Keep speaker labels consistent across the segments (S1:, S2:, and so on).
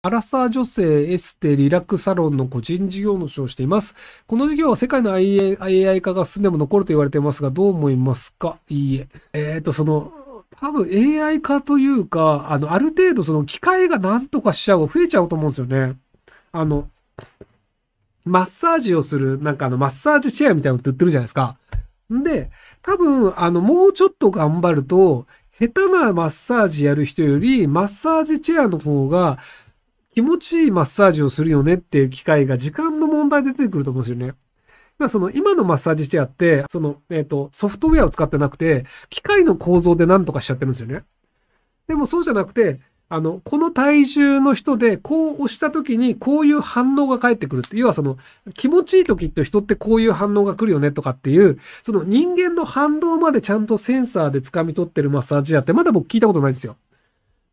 S1: アラサー女性エステリラックサロンの個人事業主をしています。この事業は世界の AI 化が進んでも残ると言われていますが、どう思いますかいいえ。えっ、ー、と、その、多分 AI 化というか、あの、ある程度その機械が何とかしちゃう、増えちゃうと思うんですよね。あの、マッサージをする、なんかあの、マッサージチェアみたいなのって売ってるじゃないですか。んで、多分、あの、もうちょっと頑張ると、下手なマッサージやる人より、マッサージチェアの方が、気持ちいいマッサージをするよねっていう機会が時間の問題で出てくると思うんですよね。今その今のマッサージしてやって、その、えっ、ー、と、ソフトウェアを使ってなくて、機械の構造で何とかしちゃってるんですよね。でもそうじゃなくて、あの、この体重の人で、こう押した時に、こういう反応が返ってくるって、要はその、気持ちいい時って人ってこういう反応が来るよねとかっていう、その人間の反動までちゃんとセンサーで掴み取ってるマッサージやって、まだ僕聞いたことないんですよ。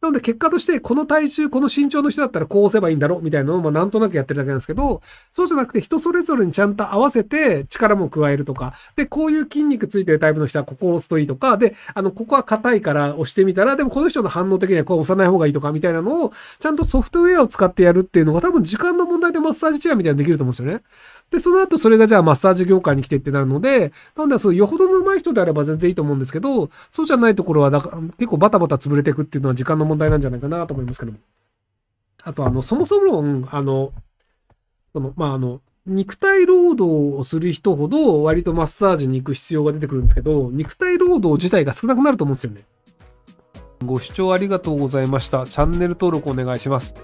S1: なので結果としてこの体重、この身長の人だったらこう押せばいいんだろうみたいなのをまあなんとなくやってるだけなんですけど、そうじゃなくて人それぞれにちゃんと合わせて力も加えるとか、で、こういう筋肉ついてるタイプの人はここを押すといいとか、で、あの、ここは硬いから押してみたら、でもこの人の反応的にはこう押さない方がいいとかみたいなのを、ちゃんとソフトウェアを使ってやるっていうのが多分時間の問題でマッサージチェアみたいなのできると思うんですよね。で、その後それがじゃあマッサージ業界に来てってなるので、なので、そう、よほどの上手い人であれば全然いいと思うんですけど、そうじゃないところは、だから結構バタバタ潰れていくっていうのは時間の問題問題なんじゃないかなと思いますけども。あと、あの、そもそも、あの、その、まあ、あの、肉体労働をする人ほど割とマッサージに行く必要が出てくるんですけど、肉体労働自体が少なくなると思うんですよね。ご視聴ありがとうございました。チャンネル登録お願いします。